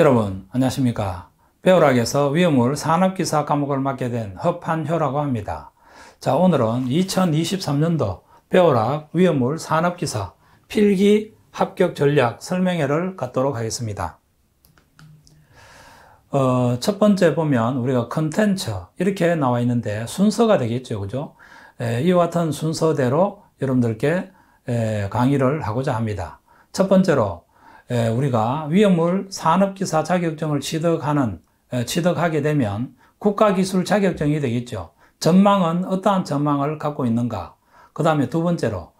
여러분, 안녕하십니까. 배우락에서 위험물 산업기사 과목을 맡게 된 허판효라고 합니다. 자, 오늘은 2023년도 배우락 위험물 산업기사 필기 합격 전략 설명회를 갖도록 하겠습니다. 어, 첫 번째 보면 우리가 컨텐츠 이렇게 나와 있는데 순서가 되겠죠. 그죠? 에, 이와 같은 순서대로 여러분들께 에, 강의를 하고자 합니다. 첫 번째로 우리가 위험물 산업기사 자격증을 취득하는 취득하게 되면 국가기술 자격증이 되겠죠. 전망은 어떠한 전망을 갖고 있는가? 그 다음에 두 번째로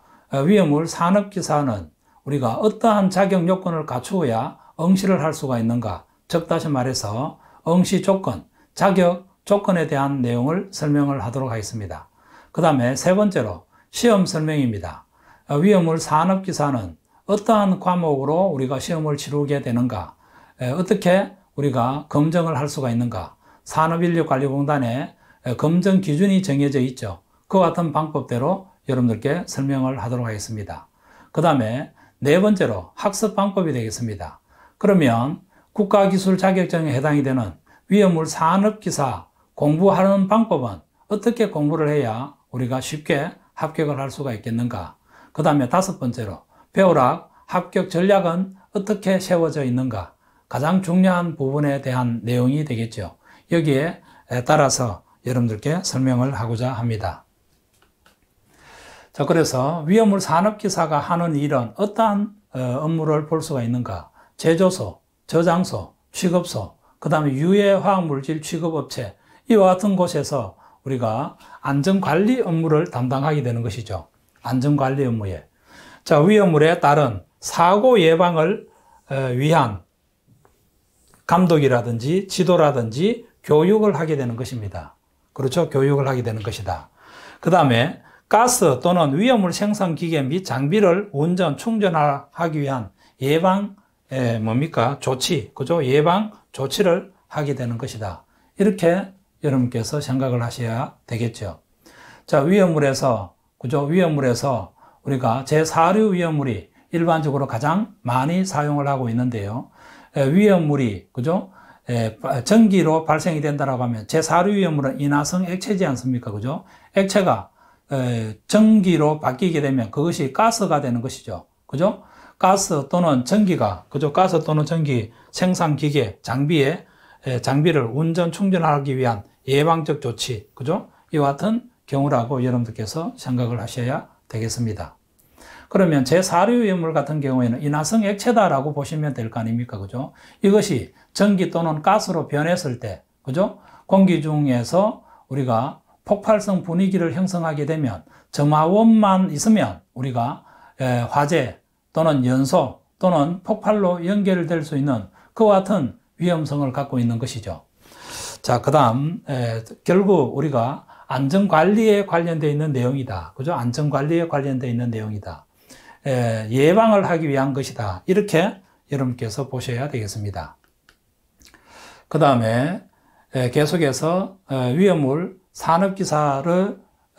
위험물 산업기사는 우리가 어떠한 자격 요건을 갖추어야 응시를 할 수가 있는가? 즉 다시 말해서 응시 조건, 자격 조건에 대한 내용을 설명을 하도록 하겠습니다. 그 다음에 세 번째로 시험 설명입니다. 위험물 산업기사는 어떠한 과목으로 우리가 시험을 치르게 되는가, 어떻게 우리가 검증을 할 수가 있는가, 산업인력관리공단에 검증 기준이 정해져 있죠. 그와 같은 방법대로 여러분들께 설명을 하도록 하겠습니다. 그 다음에 네 번째로 학습 방법이 되겠습니다. 그러면 국가기술 자격증에 해당이 되는 위험물 산업기사 공부하는 방법은 어떻게 공부를 해야 우리가 쉽게 합격을 할 수가 있겠는가? 그 다음에 다섯 번째로 배우라 합격 전략은 어떻게 세워져 있는가 가장 중요한 부분에 대한 내용이 되겠죠. 여기에 따라서 여러분들께 설명을 하고자 합니다. 자, 그래서 위험물 산업기사가 하는 일은 어떠한 어, 업무를 볼 수가 있는가? 제조소, 저장소, 취급소, 그 다음에 유해화학물질 취급업체, 이와 같은 곳에서 우리가 안전관리 업무를 담당하게 되는 것이죠. 안전관리 업무에. 자, 위험물에 따른 사고 예방을 어, 위한 감독이라든지 지도라든지 교육을 하게 되는 것입니다. 그렇죠? 교육을 하게 되는 것이다. 그 다음에 가스 또는 위험물 생산 기계 및 장비를 운전, 충전하기 위한 예방, 에, 뭡니까? 조치, 그죠? 예방 조치를 하게 되는 것이다. 이렇게 여러분께서 생각을 하셔야 되겠죠. 자, 위험물에서, 그죠? 위험물에서 우리가 그러니까 제4류 위험물이 일반적으로 가장 많이 사용을 하고 있는데요. 위험물이 그죠? 전기로 발생이 된다라고 하면 제4류 위험물은 인화성 액체지 않습니까? 그죠? 액체가 전기로 바뀌게 되면 그것이 가스가 되는 것이죠. 그죠? 가스 또는 전기가 그죠? 가스 또는 전기 생산 기계 장비에 장비를 운전 충전하기 위한 예방적 조치 그죠? 이와 같은 경우라고 여러분들께서 생각을 하셔야 되겠습니다. 그러면 제4류 유물 같은 경우에는 인화성 액체다라고 보시면 될 거 아닙니까? 그죠? 이것이 전기 또는 가스로 변했을 때, 그죠? 공기 중에서 우리가 폭발성 분위기를 형성하게 되면 점화원만 있으면 우리가 화재 또는 연소 또는 폭발로 연결될 수 있는 그와 같은 위험성을 갖고 있는 것이죠. 자, 그 다음, 결국 우리가 안전관리에 관련되어 있는 내용이다. 그죠? 안전관리에 관련되어 있는 내용이다. 예, 방을 하기 위한 것이다. 이렇게 여러분께서 보셔야 되겠습니다. 그 다음에 계속해서 위험물 산업기사를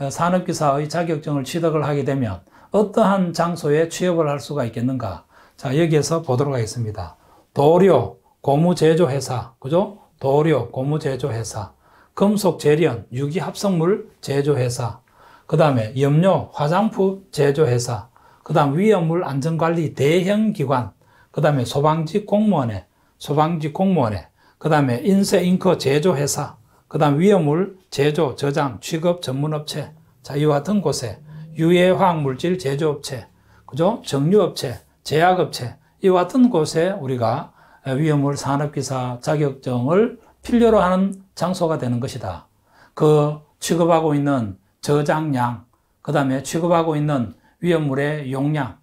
산업기사의 자격증을 취득을 하게 되면 어떠한 장소에 취업을 할 수가 있겠는가? 자 여기에서 보도록 하겠습니다. 도료 고무제조회사 그죠? 도료 고무제조회사 금속 재련, 유기 합성물 제조회사, 그 다음에 염료, 화장품 제조회사, 그 다음 위험물 안전관리 대형기관, 그 다음에 소방직 공무원에 소방직 공무원에그 다음에 인쇄 잉크 제조회사, 그 다음 위험물 제조, 저장, 취급 전문업체, 자, 이와 같은 곳에 유해화학물질 제조업체, 그죠? 정유업체, 제약업체, 이와 같은 곳에 우리가 위험물 산업기사 자격증을 필요로 하는 장소가 되는 것이다. 그 취급하고 있는 저장량, 그 다음에 취급하고 있는 위험물의 용량,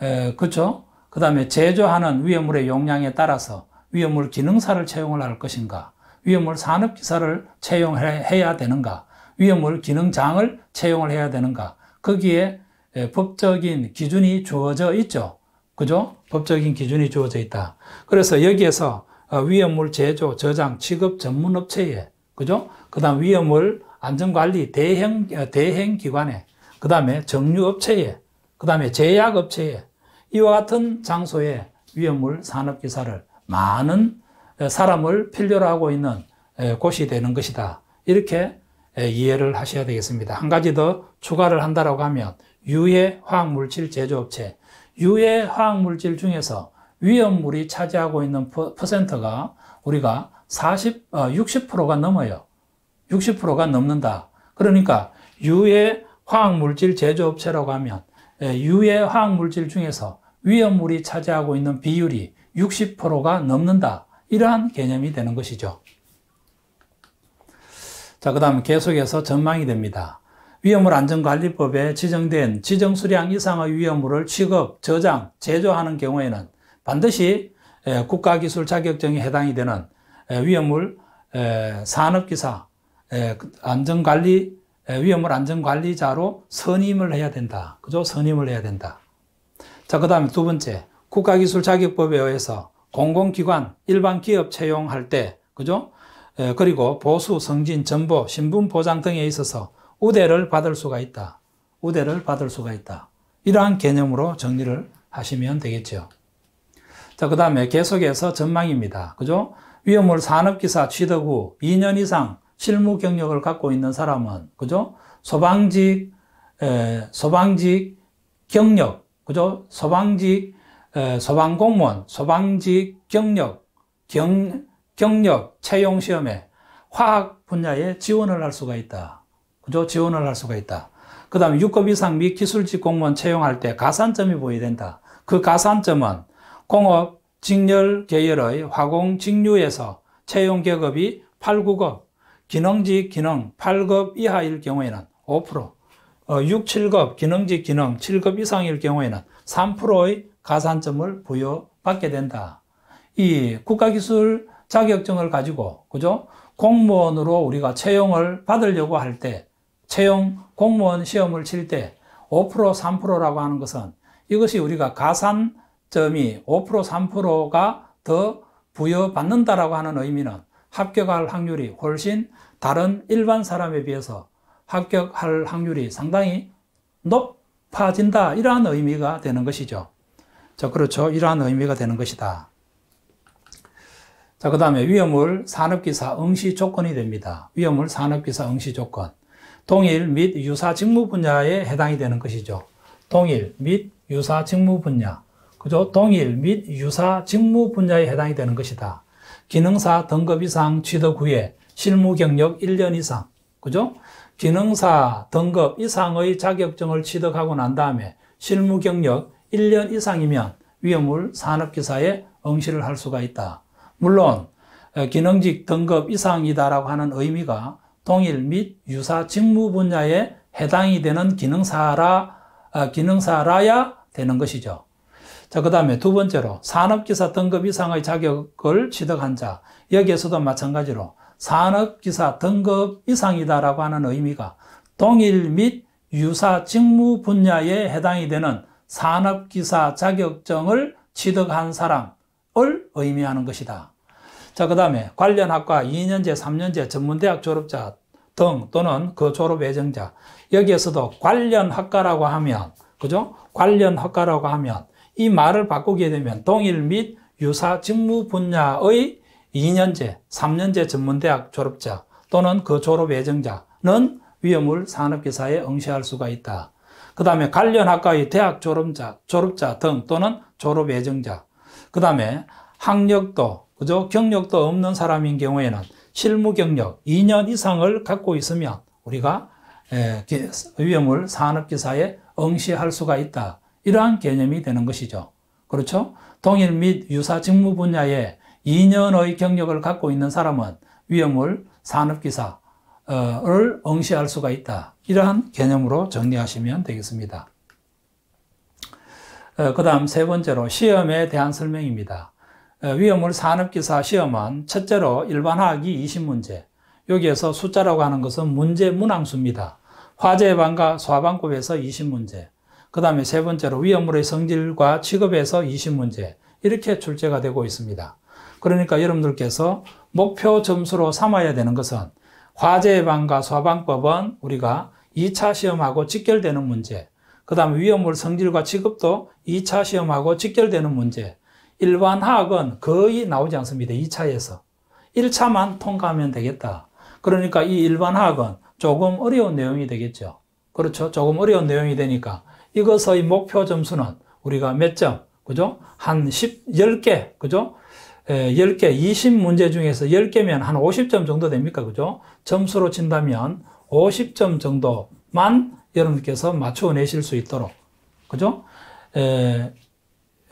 에, 그쵸? 그렇죠? 그 다음에 제조하는 위험물의 용량에 따라서 위험물 기능사를 채용을 할 것인가, 위험물 산업기사를 채용해야 되는가, 위험물 기능장을 채용을 해야 되는가, 거기에 법적인 기준이 주어져 있죠. 그죠? 법적인 기준이 주어져 있다. 그래서 여기에서 어, 위험물 제조, 저장, 취급 전문 업체에, 그죠? 그 다음 위험물 안전관리 대행, 어, 대행기관에, 그 다음에 정류업체에그 다음에 제약업체에, 이와 같은 장소에 위험물 산업기사를 많은 어, 사람을 필요로 하고 있는 곳이 되는 것이다. 이렇게 이해를 하셔야 되겠습니다. 한 가지 더 추가를 한다라고 하면 유해 화학물질 제조업체, 유해 화학물질 중에서 위험물이 차지하고 있는 퍼센트가 우리가 40, 60%가 어, 넘어요. 60%가 넘는다. 그러니까 유해 화학물질 제조업체라고 하면 예, 유해 화학물질 중에서 위험물이 차지하고 있는 비율이 60%가 넘는다. 이러한 개념이 되는 것이죠. 자, 그 다음 계속해서 전망이 됩니다. 위험물 안전관리법에 지정된 지정 수량 이상의 위험물을 취급, 저장, 제조하는 경우에는 반드시 국가기술 자격증에 해당이 되는 위험물 산업기사 그 안전관리 위험물 안전관리자로 선임을 해야 된다. 그죠? 선임을 해야 된다. 자, 그 다음에 두 번째 국가기술 자격법에 의해서 공공기관 일반 기업 채용할 때 그죠? 그리고 보수, 성진, 전보, 신분 보장 등에 있어서 우대를 받을 수가 있다. 우대를 받을 수가 있다. 이러한 개념으로 정리를 하시면 되겠죠. 자, 그 다음에 계속해서 전망입니다. 그죠? 위험물 산업기사 취득 후 2년 이상 실무 경력을 갖고 있는 사람은, 그죠? 소방직, 에, 소방직 경력, 그죠? 소방직, 에, 소방공무원, 소방직 경력, 경, 경력 채용 시험에 화학 분야에 지원을 할 수가 있다. 그죠? 지원을 할 수가 있다. 그 다음에 6급 이상 및 기술직 공무원 채용할 때 가산점이 보여야 된다. 그 가산점은 공업, 직렬 계열의 화공 직류에서 채용 계급이 8, 9급, 기능직 기능 8급 이하일 경우에는 5%, 6, 7급 기능직 기능 7급 이상일 경우에는 3%의 가산점을 부여받게 된다. 이 국가기술 자격증을 가지고 그죠? 공무원으로 우리가 채용을 받으려고 할 때 채용 공무원 시험을 칠 때5% 3%라고 하는 것은 이것이 우리가 가산 점이 5% 3%가 더 부여받는다라고 하는 의미는 합격할 확률이 훨씬 다른 일반 사람에 비해서 합격할 확률이 상당히 높아진다 이러한 의미가 되는 것이죠. 자, 그렇죠. 이러한 의미가 되는 것이다. 자, 그 다음에 위험을 산업기사 응시 조건이 됩니다. 위험을 산업기사 응시 조건. 동일 및 유사 직무 분야에 해당이 되는 것이죠. 동일 및 유사 직무 분야. 그죠? 동일 및 유사 직무 분야에 해당이 되는 것이다. 기능사 등급 이상 취득 후에 실무 경력 1년 이상, 그죠? 기능사 등급 이상의 자격증을 취득하고 난 다음에 실무 경력 1년 이상이면 위험물 산업기사에 응시를 할 수가 있다. 물론 기능직 등급 이상이다라고 하는 의미가 동일 및 유사 직무 분야에 해당이 되는 기능사라 아, 기능사라야 되는 것이죠. 자, 그 다음에 두 번째로 산업기사 등급 이상의 자격을 취득한 자. 여기에서도 마찬가지로 산업기사 등급 이상이다라고 하는 의미가 동일 및 유사 직무 분야에 해당이 되는 산업기사 자격증을 취득한 사람을 의미하는 것이다. 자, 그 다음에 관련 학과 2년제, 3년제 전문대학 졸업자 등 또는 그 졸업 예정자. 여기에서도 관련 학과라고 하면, 그죠? 관련 학과라고 하면 이 말을 바꾸게 되면 동일 및 유사 직무 분야의 2년제, 3년제 전문대학 졸업자 또는 그 졸업 예정자는 위험을 산업기사에 응시할 수가 있다. 그 다음에 관련 학과의 대학 졸업자, 졸업자 등 또는 졸업 예정자. 그 다음에 학력도, 그죠? 경력도 없는 사람인 경우에는 실무 경력 2년 이상을 갖고 있으면 우리가 위험을 산업기사에 응시할 수가 있다. 이러한 개념이 되는 것이죠. 그렇죠? 동일 및 유사 직무 분야에 2년의 경력을 갖고 있는 사람은 위험을 산업기사를 어, 응시할 수가 있다. 이러한 개념으로 정리하시면 되겠습니다. 어, 그 다음 세 번째로 시험에 대한 설명입니다. 어, 위험을 산업기사 시험은 첫째로 일반화학이 20문제, 여기에서 숫자라고 하는 것은 문제 문항수입니다. 화재 예방과 소방법에서 화 20문제, 그 다음에 세 번째로 위험물의 성질과 취급에서 이심문제 이렇게 출제가 되고 있습니다. 그러니까 여러분들께서 목표 점수로 삼아야 되는 것은 화재 예방과 소방법은 우리가 2차 시험하고 직결되는 문제, 그 다음에 위험물 성질과 취급도 2차 시험하고 직결되는 문제, 일반 화학은 거의 나오지 않습니다. 2차에서. 1차만 통과하면 되겠다. 그러니까 이 일반 화학은 조금 어려운 내용이 되겠죠. 그렇죠. 조금 어려운 내용이 되니까 이것의 목표 점수는 우리가 몇 점, 그죠? 한 10, 10개, 그죠? 에, 10개, 20문제 중에서 10개면 한 50점 정도 됩니까? 그죠? 점수로 친다면 50점 정도만 여러분께서 맞춰내실 수 있도록, 그죠? 에,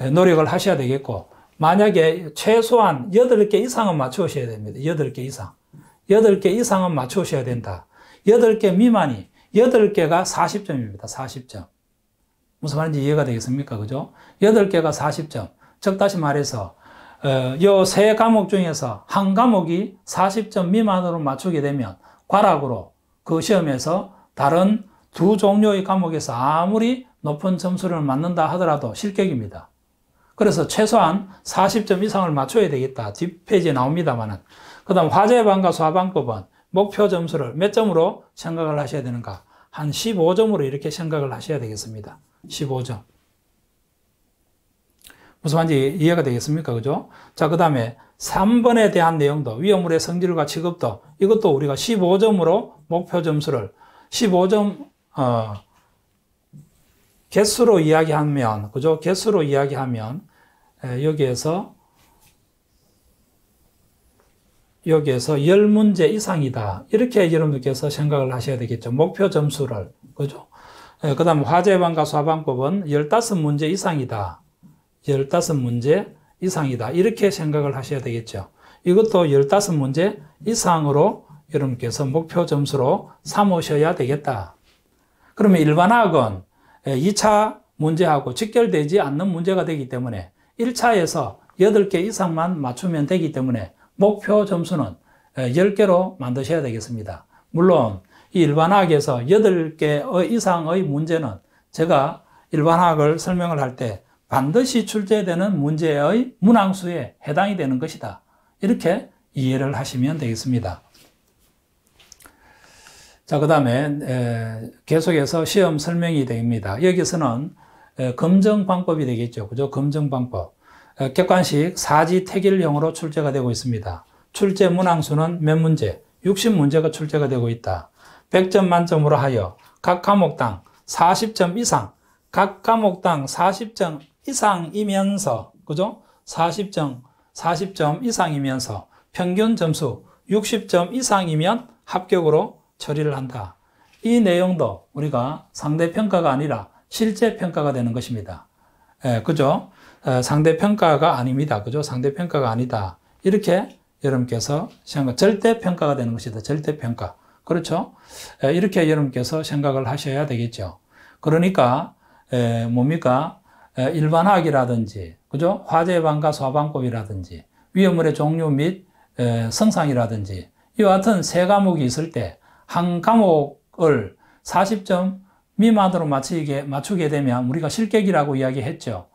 에, 노력을 하셔야 되겠고, 만약에 최소한 8개 이상은 맞춰오셔야 됩니다. 8개 이상. 8개 이상은 맞춰오셔야 된다. 8개 미만이, 8개가 40점입니다. 40점. 무슨 말인지 이해가 되겠습니까? 그죠? 8개가 40점. 즉, 다시 말해서, 어, 요 세 과목 중에서 한 과목이 40점 미만으로 맞추게 되면 과락으로 그 시험에서 다른 두 종류의 과목에서 아무리 높은 점수를 맞는다 하더라도 실격입니다. 그래서 최소한 40점 이상을 맞춰야 되겠다. 뒷페이지에 나옵니다만은. 그 다음 화재방과 소방법은 화 목표 점수를 몇 점으로 생각을 하셔야 되는가? 한 15점으로 이렇게 생각을 하셔야 되겠습니다. 15점. 무슨 말인지 이해가 되겠습니까? 그죠? 자, 그 다음에 3번에 대한 내용도, 위험물의 성질과 취급도, 이것도 우리가 15점으로 목표 점수를 15점, 어, 개수로 이야기하면, 그죠? 개수로 이야기하면, 에, 여기에서, 여기에서 10문제 이상이다. 이렇게 여러분들께서 생각을 하셔야 되겠죠. 목표 점수를, 그죠? 예, 그 다음 화재방과 소방법은 화 15문제 이상이다. 15문제 이상이다. 이렇게 생각을 하셔야 되겠죠. 이것도 15문제 이상으로 여러분께서 목표 점수로 삼으셔야 되겠다. 그러면 일반학은 2차 예, 문제하고 직결되지 않는 문제가 되기 때문에 1차에서 8개 이상만 맞추면 되기 때문에 목표 점수는 10개로 예, 만드셔야 되겠습니다. 물론 이 일반학에서 8개 이상의 문제는 제가 일반학을 설명을 할 때 반드시 출제되는 문제의 문항수에 해당이 되는 것이다. 이렇게 이해를 하시면 되겠습니다. 자, 그 다음에 계속해서 시험 설명이 됩니다. 여기서는 검증 방법이 되겠죠. 그죠? 검증 방법. 객관식 사지 태길형으로 출제가 되고 있습니다. 출제 문항수는 몇 문제? 60문제가 출제가 되고 있다. 100점 만점으로 하여 각 과목당 40점 이상, 각 과목당 40점 이상이면서, 그죠? 40점, 40점 이상이면서 평균 점수 60점 이상이면 합격으로 처리를 한다. 이 내용도 우리가 상대평가가 아니라 실제 평가가 되는 것입니다. 예, 그죠? 예, 상대평가가 아닙니다. 그죠? 상대평가가 아니다. 이렇게 여러분께서 생각, 절대평가가 되는 것이다. 절대평가. 그렇죠? 이렇게 여러분께서 생각을 하셔야 되겠죠. 그러니까 뭡니까? 일반학이라든지, 그죠? 화재 방과 소방법이라든지, 위험물의 종류 및 성상이라든지, 이와 같은 세 과목이 있을 때, 한 과목을 40점 미만으로 맞추게, 맞추게 되면 우리가 실격이라고 이야기했죠.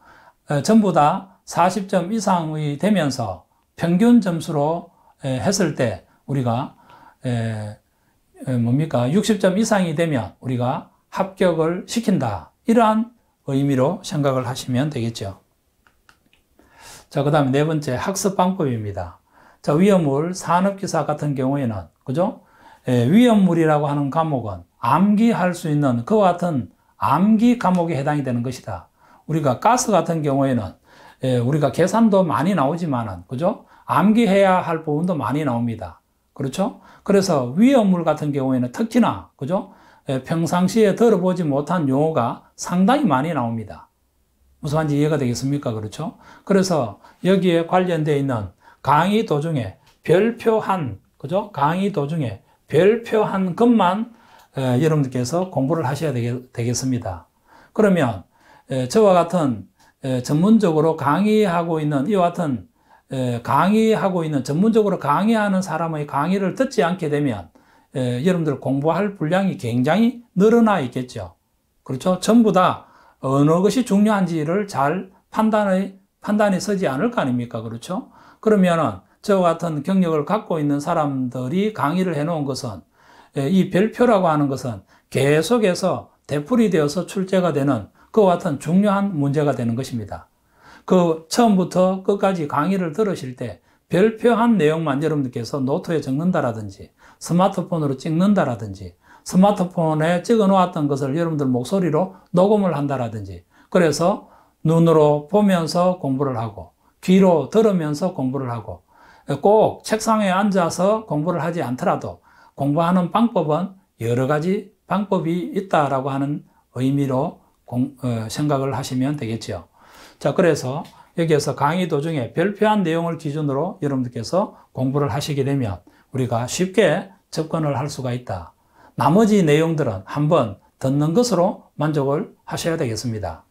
전부 다 40점 이상이 되면서 평균 점수로 했을 때, 우리가 뭡니까? 60점 이상이 되면 우리가 합격을 시킨다. 이러한 의미로 생각을 하시면 되겠죠. 자, 그 다음에 네 번째 학습 방법입니다. 자, 위험물 산업기사 같은 경우에는, 그죠? 예, 위험물이라고 하는 과목은 암기할 수 있는 그와 같은 암기 과목에 해당이 되는 것이다. 우리가 가스 같은 경우에는 예, 우리가 계산도 많이 나오지만은, 그죠? 암기해야 할 부분도 많이 나옵니다. 그렇죠? 그래서 위험물 같은 경우에는 특히나, 그죠? 예, 평상시에 들어보지 못한 용어가 상당히 많이 나옵니다. 무슨 말인지 이해가 되겠습니까? 그렇죠? 그래서 여기에 관련되어 있는 강의 도중에 별표한, 그죠? 강의 도중에 별표한 것만 에, 예, 여러분들께서 공부를 하셔야 되겠, 습니다 그러면 에, 예, 저와 같은 에, 전문적으로 강의하고 있는 이와 같은 강의하고 있는 전문적으로 강의하는 사람의 강의를 듣지 않게 되면 여러분들 공부할 분량이 굉장히 늘어나 있겠죠. 그렇죠? 전부 다 어느 것이 중요한지를 잘 판단의 판단이 서지 않을 거 아닙니까? 그렇죠? 그러면은 저 같은 경력을 갖고 있는 사람들이 강의를 해놓은 것은 이 별표라고 하는 것은 계속해서 대풀이 되어서 출제가 되는 그와 같은 중요한 문제가 되는 것입니다. 그 처음부터 끝까지 강의를 들으실 때 별표한 내용만 여러분들께서 노트에 적는다라든지 스마트폰으로 찍는다라든지 스마트폰에 찍어 놓았던 것을 여러분들 목소리로 녹음을 한다라든지 그래서 눈으로 보면서 공부를 하고 귀로 들으면서 공부를 하고 꼭 책상에 앉아서 공부를 하지 않더라도 공부하는 방법은 여러 가지 방법이 있다라고 하는 의미로 공, 어, 생각을 하시면 되겠죠. 자, 그래서 여기에서 강의 도중에 별표한 내용을 기준으로 여러분들께서 공부를 하시게 되면 우리가 쉽게 접근을 할 수가 있다. 나머지 내용들은 한번 듣는 것으로 만족을 하셔야 되겠습니다.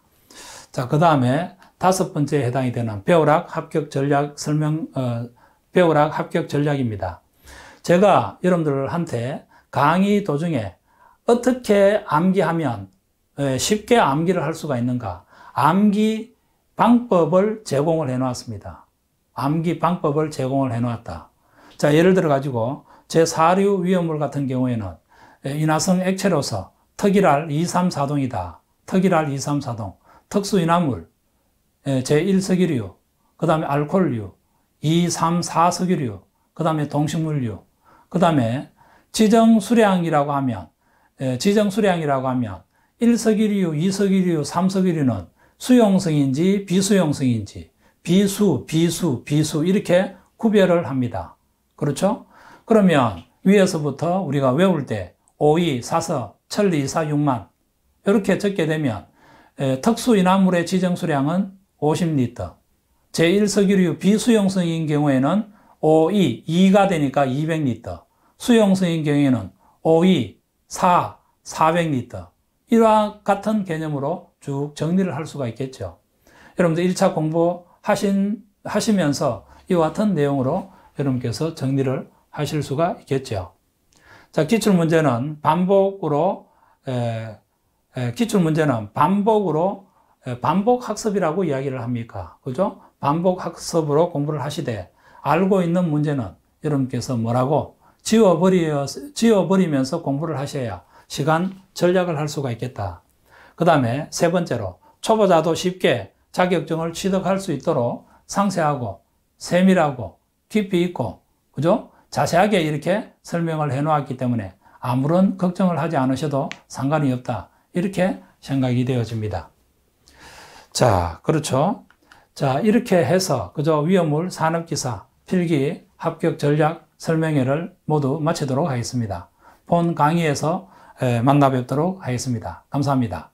자, 그 다음에 다섯 번째 해당이 되는 배우락 합격 전략 설명, 어, 배우락 합격 전략입니다. 제가 여러분들한테 강의 도중에 어떻게 암기하면 쉽게 암기를 할 수가 있는가, 암기 방법을 제공을 해 놓았습니다. 암기 방법을 제공을 해 놓았다. 자, 예를 들어 가지고 제4류 위험물 같은 경우에는 인화성 예, 액체로서 특이랄 234동이다. 특이랄 234동. 특수 인화물. 예, 제1석유류. 그 다음에 알코올류. 234석유류. 그 다음에 동식물류. 그 다음에 지정 수량이라고 하면, 예, 지정 수량이라고 하면 1석유류, 2석유류, 3석유류는 수용성인지 비수용성인지 비수, 비수, 비수 이렇게 구별을 합니다. 그렇죠? 그러면 위에서부터 우리가 외울 때 5이, 4서, 천리, 4, 6만 이렇게 적게 되면 특수 인화물의 지정수량은 50리터 제1석유류 비수용성인 경우에는 5이, 2가 되니까 200리터 수용성인 경우에는 5이, 4, 400리터 이와 같은 개념으로 쭉 정리를 할 수가 있겠죠. 여러분들 1차 공부 하신, 하시면서 이와 같은 내용으로 여러분께서 정리를 하실 수가 있겠죠. 자, 기출문제는 반복으로, 에, 에, 기출문제는 반복으로, 에, 반복학습이라고 이야기를 합니까? 그죠? 반복학습으로 공부를 하시되, 알고 있는 문제는 여러분께서 뭐라고 지워버리, 지워버리면서 공부를 하셔야 시간 전략을 할 수가 있겠다. 그 다음에 세 번째로 초보자도 쉽게 자격증을 취득할 수 있도록 상세하고 세밀하고 깊이 있고 그죠? 자세하게 이렇게 설명을 해 놓았기 때문에 아무런 걱정을 하지 않으셔도 상관이 없다. 이렇게 생각이 되어집니다. 자, 그렇죠. 자, 이렇게 해서 그저 위험물 산업기사 필기 합격 전략 설명회를 모두 마치도록 하겠습니다. 본 강의에서 만나 뵙도록 하겠습니다. 감사합니다.